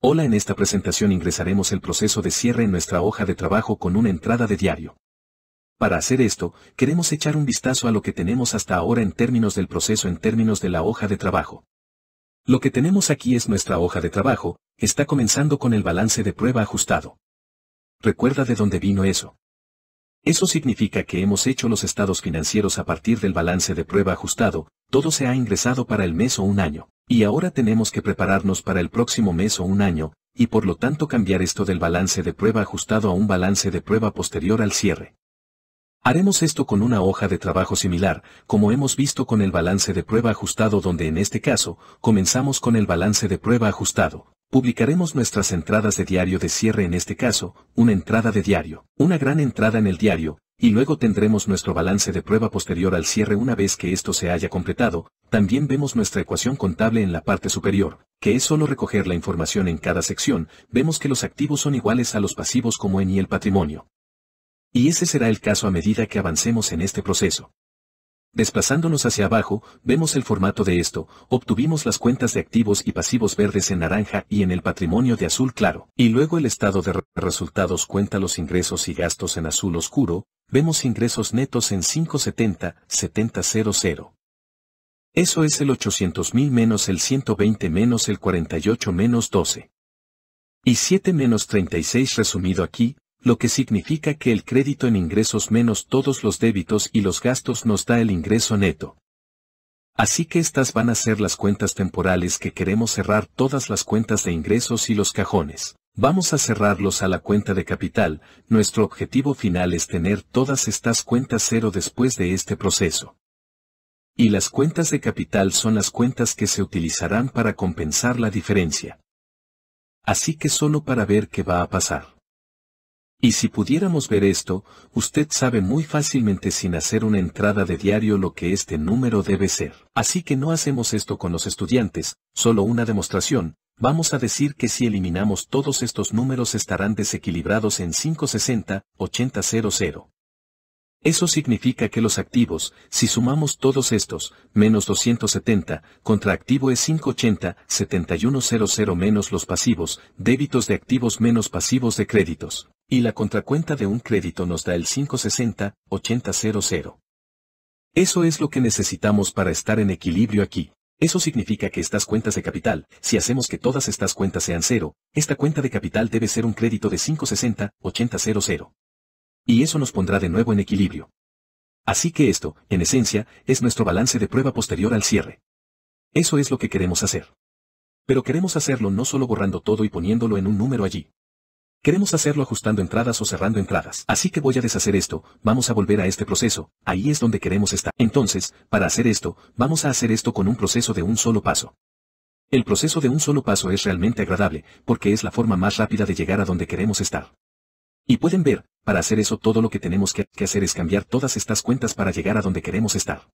Hola en esta presentación ingresaremos el proceso de cierre en nuestra hoja de trabajo con una entrada de diario. Para hacer esto, queremos echar un vistazo a lo que tenemos hasta ahora en términos del proceso en términos de la hoja de trabajo. Lo que tenemos aquí es nuestra hoja de trabajo, está comenzando con el balance de prueba ajustado. Recuerda de dónde vino eso. Eso significa que hemos hecho los estados financieros a partir del balance de prueba ajustado, todo se ha ingresado para el mes o un año, y ahora tenemos que prepararnos para el próximo mes o un año, y por lo tanto cambiar esto del balance de prueba ajustado a un balance de prueba posterior al cierre. Haremos esto con una hoja de trabajo similar, como hemos visto con el balance de prueba ajustado donde en este caso, comenzamos con el balance de prueba ajustado, Publicaremos nuestras entradas de diario de cierre en este caso, una entrada de diario, una gran entrada en el diario, y luego tendremos nuestro balance de prueba posterior al cierre una vez que esto se haya completado, también vemos nuestra ecuación contable en la parte superior, que es solo recoger la información en cada sección, vemos que los activos son iguales a los pasivos como en y el patrimonio. Y ese será el caso a medida que avancemos en este proceso. Desplazándonos hacia abajo, vemos el formato de esto, obtuvimos las cuentas de activos y pasivos verdes en naranja y en el patrimonio de azul claro, y luego el estado de resultados cuenta los ingresos y gastos en azul oscuro, vemos ingresos netos en 570, 7000. Eso es el 800.000 menos el 120 menos el 48 menos 12. Y 7 menos 36 resumido aquí, lo que significa que el crédito en ingresos menos todos los débitos y los gastos nos da el ingreso neto. Así que estas van a ser las cuentas temporales que queremos cerrar todas las cuentas de ingresos y los cajones. Vamos a cerrarlos a la cuenta de capital, nuestro objetivo final es tener todas estas cuentas cero después de este proceso. Y las cuentas de capital son las cuentas que se utilizarán para compensar la diferencia. Así que solo para ver qué va a pasar. Y si pudiéramos ver esto, usted sabe muy fácilmente sin hacer una entrada de diario lo que este número debe ser. Así que no hacemos esto con los estudiantes, solo una demostración, vamos a decir que si eliminamos todos estos números estarán desequilibrados en 560, 8000. Eso significa que los activos, si sumamos todos estos, menos 270, contra activo es 580, 7100 menos los pasivos, débitos de activos menos pasivos de créditos. Y la contracuenta de un crédito nos da el 560, Eso es lo que necesitamos para estar en equilibrio aquí. Eso significa que estas cuentas de capital, si hacemos que todas estas cuentas sean cero, esta cuenta de capital debe ser un crédito de 560, Y eso nos pondrá de nuevo en equilibrio. Así que esto, en esencia, es nuestro balance de prueba posterior al cierre. Eso es lo que queremos hacer. Pero queremos hacerlo no solo borrando todo y poniéndolo en un número allí. Queremos hacerlo ajustando entradas o cerrando entradas. Así que voy a deshacer esto, vamos a volver a este proceso, ahí es donde queremos estar. Entonces, para hacer esto, vamos a hacer esto con un proceso de un solo paso. El proceso de un solo paso es realmente agradable, porque es la forma más rápida de llegar a donde queremos estar. Y pueden ver, para hacer eso todo lo que tenemos que hacer es cambiar todas estas cuentas para llegar a donde queremos estar.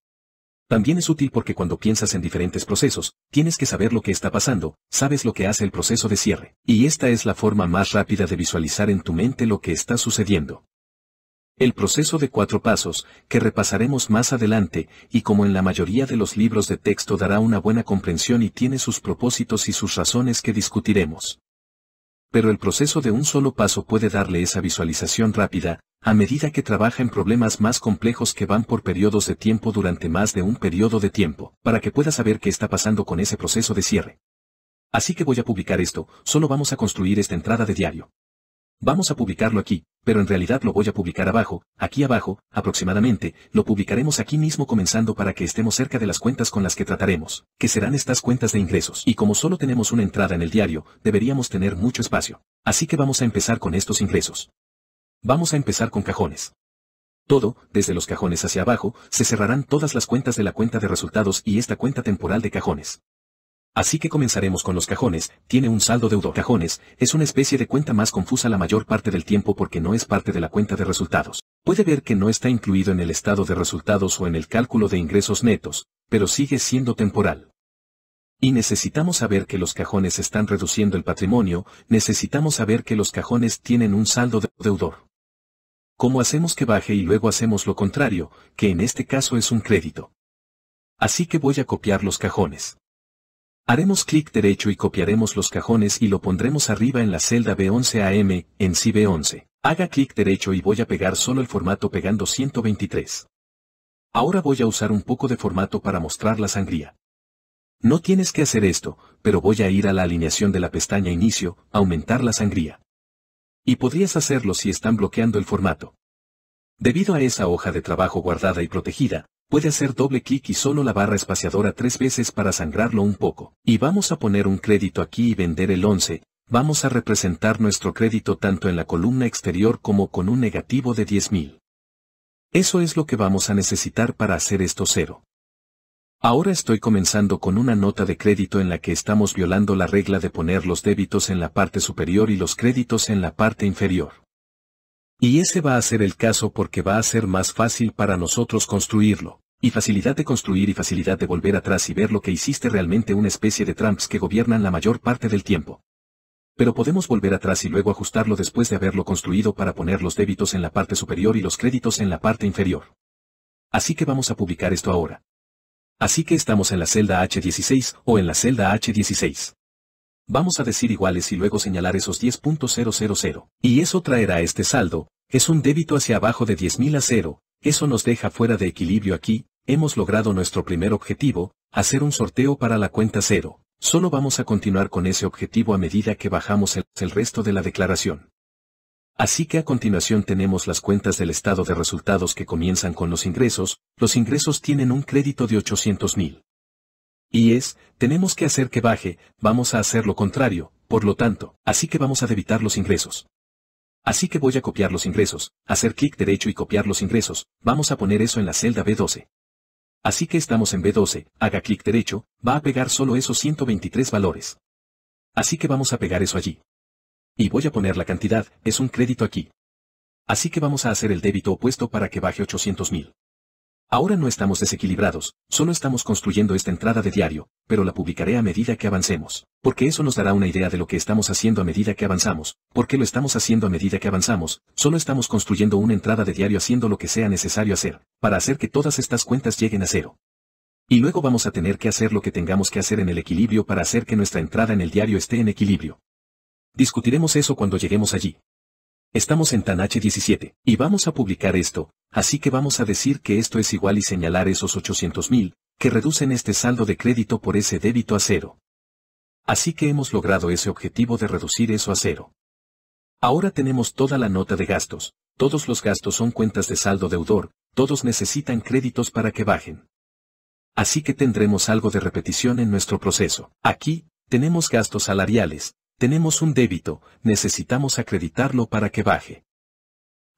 También es útil porque cuando piensas en diferentes procesos, tienes que saber lo que está pasando, sabes lo que hace el proceso de cierre, y esta es la forma más rápida de visualizar en tu mente lo que está sucediendo. El proceso de cuatro pasos, que repasaremos más adelante, y como en la mayoría de los libros de texto dará una buena comprensión y tiene sus propósitos y sus razones que discutiremos pero el proceso de un solo paso puede darle esa visualización rápida, a medida que trabaja en problemas más complejos que van por periodos de tiempo durante más de un periodo de tiempo, para que pueda saber qué está pasando con ese proceso de cierre. Así que voy a publicar esto, solo vamos a construir esta entrada de diario. Vamos a publicarlo aquí, pero en realidad lo voy a publicar abajo, aquí abajo, aproximadamente, lo publicaremos aquí mismo comenzando para que estemos cerca de las cuentas con las que trataremos, que serán estas cuentas de ingresos. Y como solo tenemos una entrada en el diario, deberíamos tener mucho espacio. Así que vamos a empezar con estos ingresos. Vamos a empezar con cajones. Todo, desde los cajones hacia abajo, se cerrarán todas las cuentas de la cuenta de resultados y esta cuenta temporal de cajones. Así que comenzaremos con los cajones, tiene un saldo deudor. Cajones, es una especie de cuenta más confusa la mayor parte del tiempo porque no es parte de la cuenta de resultados. Puede ver que no está incluido en el estado de resultados o en el cálculo de ingresos netos, pero sigue siendo temporal. Y necesitamos saber que los cajones están reduciendo el patrimonio, necesitamos saber que los cajones tienen un saldo de deudor. ¿Cómo hacemos que baje y luego hacemos lo contrario, que en este caso es un crédito? Así que voy a copiar los cajones. Haremos clic derecho y copiaremos los cajones y lo pondremos arriba en la celda B11AM, en b 11 Haga clic derecho y voy a pegar solo el formato pegando 123. Ahora voy a usar un poco de formato para mostrar la sangría. No tienes que hacer esto, pero voy a ir a la alineación de la pestaña Inicio, Aumentar la sangría. Y podrías hacerlo si están bloqueando el formato. Debido a esa hoja de trabajo guardada y protegida, Puede hacer doble clic y solo la barra espaciadora tres veces para sangrarlo un poco. Y vamos a poner un crédito aquí y vender el 11, vamos a representar nuestro crédito tanto en la columna exterior como con un negativo de 10.000. Eso es lo que vamos a necesitar para hacer esto cero. Ahora estoy comenzando con una nota de crédito en la que estamos violando la regla de poner los débitos en la parte superior y los créditos en la parte inferior. Y ese va a ser el caso porque va a ser más fácil para nosotros construirlo. Y facilidad de construir y facilidad de volver atrás y ver lo que hiciste realmente una especie de tramps que gobiernan la mayor parte del tiempo. Pero podemos volver atrás y luego ajustarlo después de haberlo construido para poner los débitos en la parte superior y los créditos en la parte inferior. Así que vamos a publicar esto ahora. Así que estamos en la celda H16 o en la celda H16. Vamos a decir iguales y luego señalar esos 10.000, y eso traerá este saldo, es un débito hacia abajo de 10.000 a 0, eso nos deja fuera de equilibrio aquí, hemos logrado nuestro primer objetivo, hacer un sorteo para la cuenta cero. Solo vamos a continuar con ese objetivo a medida que bajamos el, el, resto de la declaración. Así que a continuación tenemos las cuentas del estado de resultados que comienzan con los ingresos, los ingresos tienen un crédito de 800.000. Y es, tenemos que hacer que baje, vamos a hacer lo contrario, por lo tanto, así que vamos a debitar los ingresos. Así que voy a copiar los ingresos, hacer clic derecho y copiar los ingresos, vamos a poner eso en la celda B12. Así que estamos en B12, haga clic derecho, va a pegar solo esos 123 valores. Así que vamos a pegar eso allí. Y voy a poner la cantidad, es un crédito aquí. Así que vamos a hacer el débito opuesto para que baje 800.000. Ahora no estamos desequilibrados, solo estamos construyendo esta entrada de diario, pero la publicaré a medida que avancemos, porque eso nos dará una idea de lo que estamos haciendo a medida que avanzamos, porque lo estamos haciendo a medida que avanzamos, solo estamos construyendo una entrada de diario haciendo lo que sea necesario hacer, para hacer que todas estas cuentas lleguen a cero. Y luego vamos a tener que hacer lo que tengamos que hacer en el equilibrio para hacer que nuestra entrada en el diario esté en equilibrio. Discutiremos eso cuando lleguemos allí. Estamos en Tanache 17, y vamos a publicar esto, así que vamos a decir que esto es igual y señalar esos 800.000, que reducen este saldo de crédito por ese débito a cero. Así que hemos logrado ese objetivo de reducir eso a cero. Ahora tenemos toda la nota de gastos, todos los gastos son cuentas de saldo deudor, todos necesitan créditos para que bajen. Así que tendremos algo de repetición en nuestro proceso. Aquí, tenemos gastos salariales, tenemos un débito, necesitamos acreditarlo para que baje.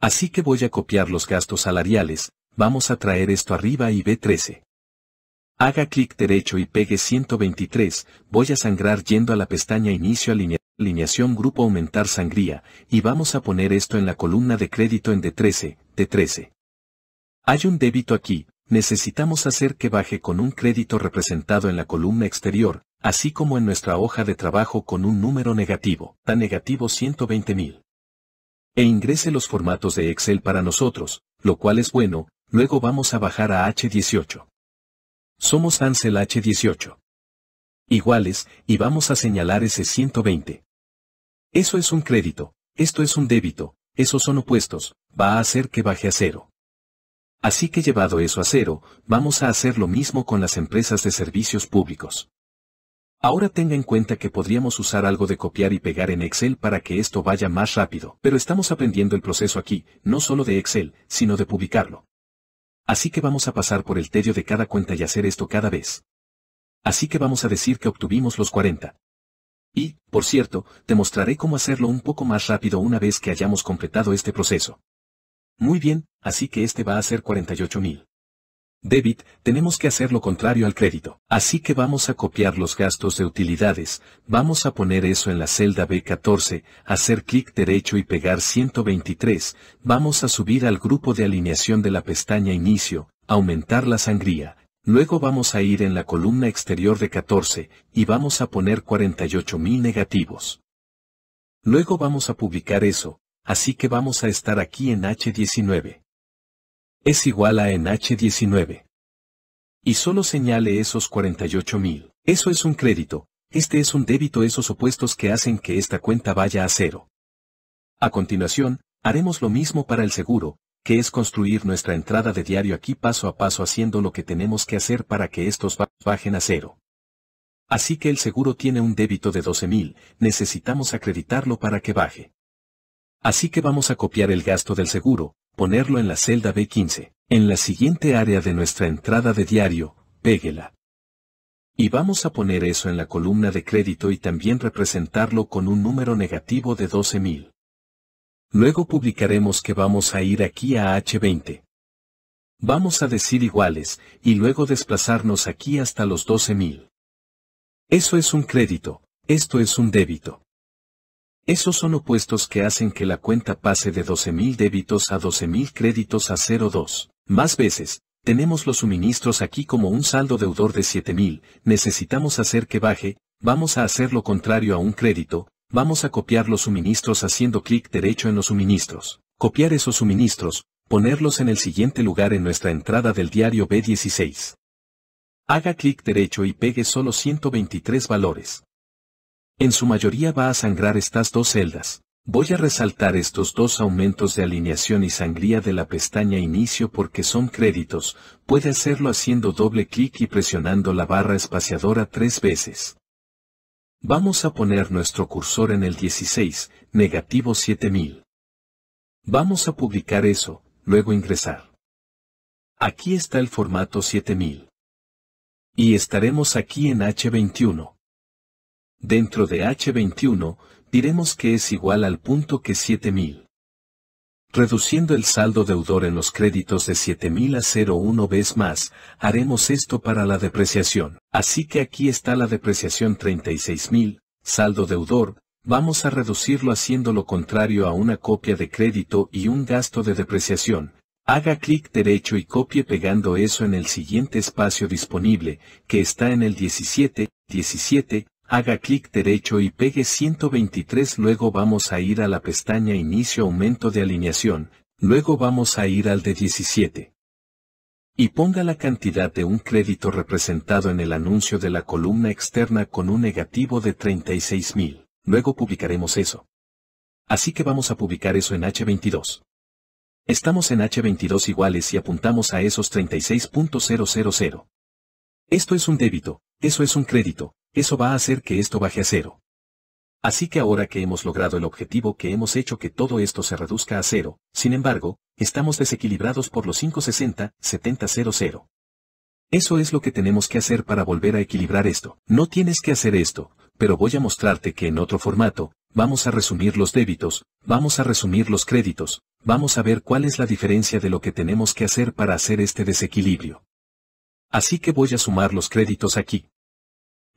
Así que voy a copiar los gastos salariales, vamos a traer esto arriba y B13. Haga clic derecho y pegue 123, voy a sangrar yendo a la pestaña Inicio alineación Grupo Aumentar Sangría, y vamos a poner esto en la columna de crédito en D13, D13. Hay un débito aquí, necesitamos hacer que baje con un crédito representado en la columna exterior, así como en nuestra hoja de trabajo con un número negativo, tan negativo 120.000. E ingrese los formatos de Excel para nosotros, lo cual es bueno, luego vamos a bajar a H18. Somos Ansel H18. Iguales, y vamos a señalar ese 120. Eso es un crédito, esto es un débito, esos son opuestos, va a hacer que baje a cero. Así que llevado eso a cero, vamos a hacer lo mismo con las empresas de servicios públicos. Ahora tenga en cuenta que podríamos usar algo de copiar y pegar en Excel para que esto vaya más rápido, pero estamos aprendiendo el proceso aquí, no solo de Excel, sino de publicarlo. Así que vamos a pasar por el tedio de cada cuenta y hacer esto cada vez. Así que vamos a decir que obtuvimos los 40. Y, por cierto, te mostraré cómo hacerlo un poco más rápido una vez que hayamos completado este proceso. Muy bien, así que este va a ser 48.000 debit, tenemos que hacer lo contrario al crédito. Así que vamos a copiar los gastos de utilidades, vamos a poner eso en la celda B14, hacer clic derecho y pegar 123, vamos a subir al grupo de alineación de la pestaña Inicio, aumentar la sangría, Luego vamos a ir en la columna exterior de 14, y vamos a poner 48.000 negativos. Luego vamos a publicar eso, así que vamos a estar aquí en H19 es igual a NH19. Y solo señale esos 48.000. Eso es un crédito, este es un débito esos opuestos que hacen que esta cuenta vaya a cero. A continuación, haremos lo mismo para el seguro, que es construir nuestra entrada de diario aquí paso a paso haciendo lo que tenemos que hacer para que estos bajen a cero. Así que el seguro tiene un débito de 12.000, necesitamos acreditarlo para que baje. Así que vamos a copiar el gasto del seguro, ponerlo en la celda B15, en la siguiente área de nuestra entrada de diario, péguela. Y vamos a poner eso en la columna de crédito y también representarlo con un número negativo de 12.000. Luego publicaremos que vamos a ir aquí a H20. Vamos a decir iguales, y luego desplazarnos aquí hasta los 12.000. Eso es un crédito, esto es un débito. Esos son opuestos que hacen que la cuenta pase de 12.000 débitos a 12.000 créditos a 0,2. Más veces, tenemos los suministros aquí como un saldo deudor de 7.000, necesitamos hacer que baje, vamos a hacer lo contrario a un crédito, vamos a copiar los suministros haciendo clic derecho en los suministros. Copiar esos suministros, ponerlos en el siguiente lugar en nuestra entrada del diario B16. Haga clic derecho y pegue solo 123 valores. En su mayoría va a sangrar estas dos celdas. Voy a resaltar estos dos aumentos de alineación y sangría de la pestaña Inicio porque son créditos, puede hacerlo haciendo doble clic y presionando la barra espaciadora tres veces. Vamos a poner nuestro cursor en el 16, negativo 7000. Vamos a publicar eso, luego ingresar. Aquí está el formato 7000. Y estaremos aquí en H21 dentro de H21, diremos que es igual al punto que 7000. Reduciendo el saldo deudor en los créditos de 7000 a 0,1 vez más, haremos esto para la depreciación. Así que aquí está la depreciación 36000, saldo deudor, vamos a reducirlo haciendo lo contrario a una copia de crédito y un gasto de depreciación. Haga clic derecho y copie pegando eso en el siguiente espacio disponible, que está en el 17, 17, haga clic derecho y pegue 123 luego vamos a ir a la pestaña inicio aumento de alineación, luego vamos a ir al de 17. Y ponga la cantidad de un crédito representado en el anuncio de la columna externa con un negativo de 36.000, luego publicaremos eso. Así que vamos a publicar eso en H22. Estamos en H22 iguales y apuntamos a esos 36.000. Esto es un débito, eso es un crédito, eso va a hacer que esto baje a cero. Así que ahora que hemos logrado el objetivo que hemos hecho que todo esto se reduzca a cero, sin embargo, estamos desequilibrados por los 560, 7000. Eso es lo que tenemos que hacer para volver a equilibrar esto. No tienes que hacer esto, pero voy a mostrarte que en otro formato, vamos a resumir los débitos, vamos a resumir los créditos, vamos a ver cuál es la diferencia de lo que tenemos que hacer para hacer este desequilibrio. Así que voy a sumar los créditos aquí.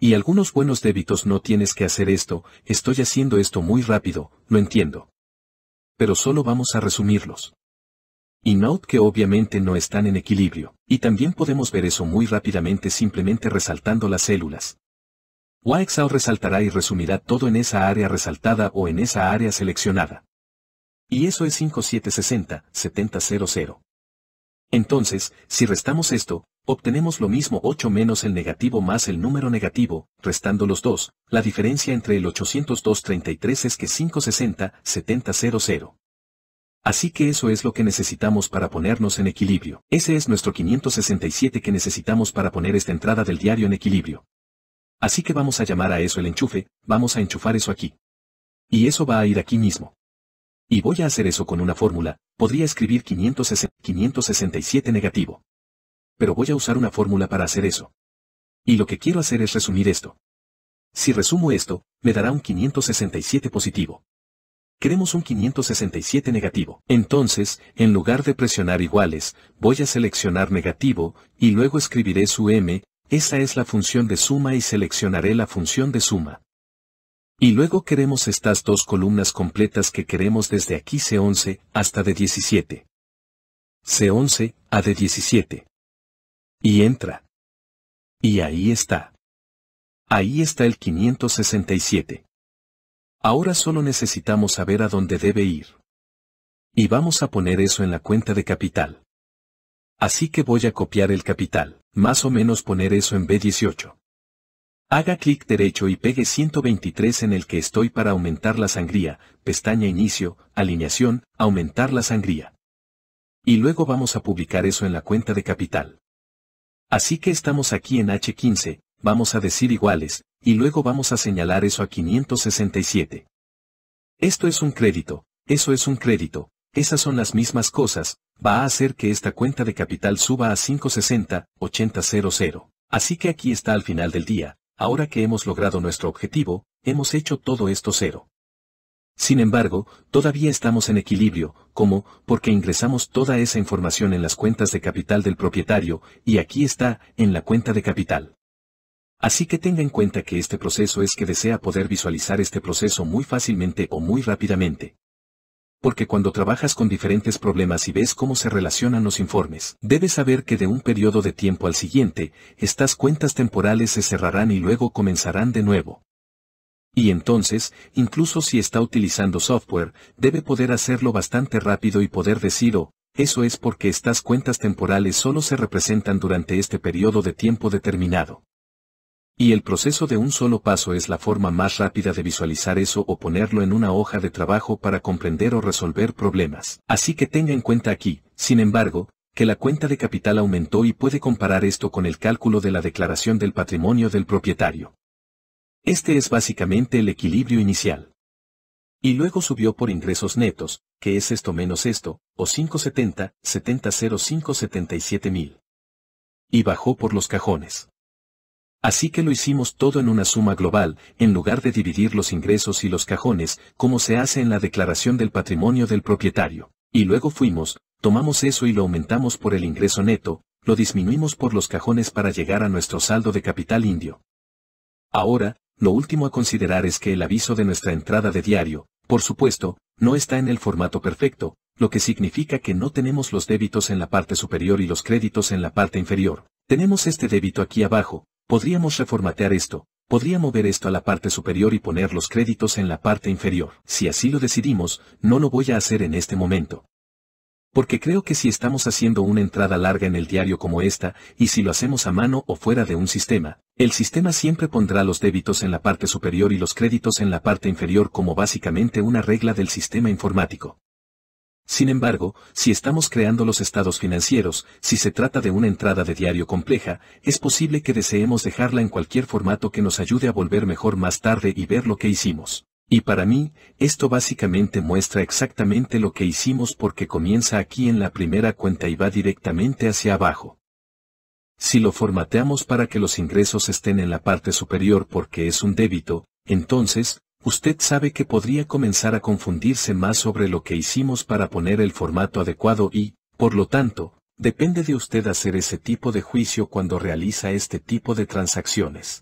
Y algunos buenos débitos no tienes que hacer esto, estoy haciendo esto muy rápido, lo entiendo. Pero solo vamos a resumirlos. Y note que obviamente no están en equilibrio, y también podemos ver eso muy rápidamente simplemente resaltando las células. YXL resaltará y resumirá todo en esa área resaltada o en esa área seleccionada. Y eso es 5760-7000. Entonces, si restamos esto, obtenemos lo mismo 8 menos el negativo más el número negativo, restando los dos, la diferencia entre el 802.33 es que 5.60.70.00. Así que eso es lo que necesitamos para ponernos en equilibrio. Ese es nuestro 567 que necesitamos para poner esta entrada del diario en equilibrio. Así que vamos a llamar a eso el enchufe, vamos a enchufar eso aquí. Y eso va a ir aquí mismo. Y voy a hacer eso con una fórmula, podría escribir 567 negativo pero voy a usar una fórmula para hacer eso. Y lo que quiero hacer es resumir esto. Si resumo esto, me dará un 567 positivo. Queremos un 567 negativo. Entonces, en lugar de presionar iguales, voy a seleccionar negativo, y luego escribiré su m, esa es la función de suma y seleccionaré la función de suma. Y luego queremos estas dos columnas completas que queremos desde aquí C11 hasta D17. C11 a D17. Y entra. Y ahí está. Ahí está el 567. Ahora solo necesitamos saber a dónde debe ir. Y vamos a poner eso en la cuenta de capital. Así que voy a copiar el capital, más o menos poner eso en B18. Haga clic derecho y pegue 123 en el que estoy para aumentar la sangría, pestaña inicio, alineación, aumentar la sangría. Y luego vamos a publicar eso en la cuenta de capital. Así que estamos aquí en H15, vamos a decir iguales, y luego vamos a señalar eso a 567. Esto es un crédito, eso es un crédito, esas son las mismas cosas, va a hacer que esta cuenta de capital suba a 560, 8000. Así que aquí está al final del día, ahora que hemos logrado nuestro objetivo, hemos hecho todo esto cero. Sin embargo, todavía estamos en equilibrio, como, porque ingresamos toda esa información en las cuentas de capital del propietario, y aquí está, en la cuenta de capital. Así que tenga en cuenta que este proceso es que desea poder visualizar este proceso muy fácilmente o muy rápidamente. Porque cuando trabajas con diferentes problemas y ves cómo se relacionan los informes, debes saber que de un periodo de tiempo al siguiente, estas cuentas temporales se cerrarán y luego comenzarán de nuevo. Y entonces, incluso si está utilizando software, debe poder hacerlo bastante rápido y poder decir oh, eso es porque estas cuentas temporales solo se representan durante este periodo de tiempo determinado. Y el proceso de un solo paso es la forma más rápida de visualizar eso o ponerlo en una hoja de trabajo para comprender o resolver problemas. Así que tenga en cuenta aquí, sin embargo, que la cuenta de capital aumentó y puede comparar esto con el cálculo de la declaración del patrimonio del propietario. Este es básicamente el equilibrio inicial. Y luego subió por ingresos netos, que es esto menos esto, o 570, 700577 mil. Y bajó por los cajones. Así que lo hicimos todo en una suma global, en lugar de dividir los ingresos y los cajones, como se hace en la declaración del patrimonio del propietario. Y luego fuimos, tomamos eso y lo aumentamos por el ingreso neto, lo disminuimos por los cajones para llegar a nuestro saldo de capital indio. Ahora, lo último a considerar es que el aviso de nuestra entrada de diario, por supuesto, no está en el formato perfecto, lo que significa que no tenemos los débitos en la parte superior y los créditos en la parte inferior. Tenemos este débito aquí abajo, podríamos reformatear esto, podría mover esto a la parte superior y poner los créditos en la parte inferior. Si así lo decidimos, no lo voy a hacer en este momento porque creo que si estamos haciendo una entrada larga en el diario como esta, y si lo hacemos a mano o fuera de un sistema, el sistema siempre pondrá los débitos en la parte superior y los créditos en la parte inferior como básicamente una regla del sistema informático. Sin embargo, si estamos creando los estados financieros, si se trata de una entrada de diario compleja, es posible que deseemos dejarla en cualquier formato que nos ayude a volver mejor más tarde y ver lo que hicimos. Y para mí, esto básicamente muestra exactamente lo que hicimos porque comienza aquí en la primera cuenta y va directamente hacia abajo. Si lo formateamos para que los ingresos estén en la parte superior porque es un débito, entonces, usted sabe que podría comenzar a confundirse más sobre lo que hicimos para poner el formato adecuado y, por lo tanto, depende de usted hacer ese tipo de juicio cuando realiza este tipo de transacciones.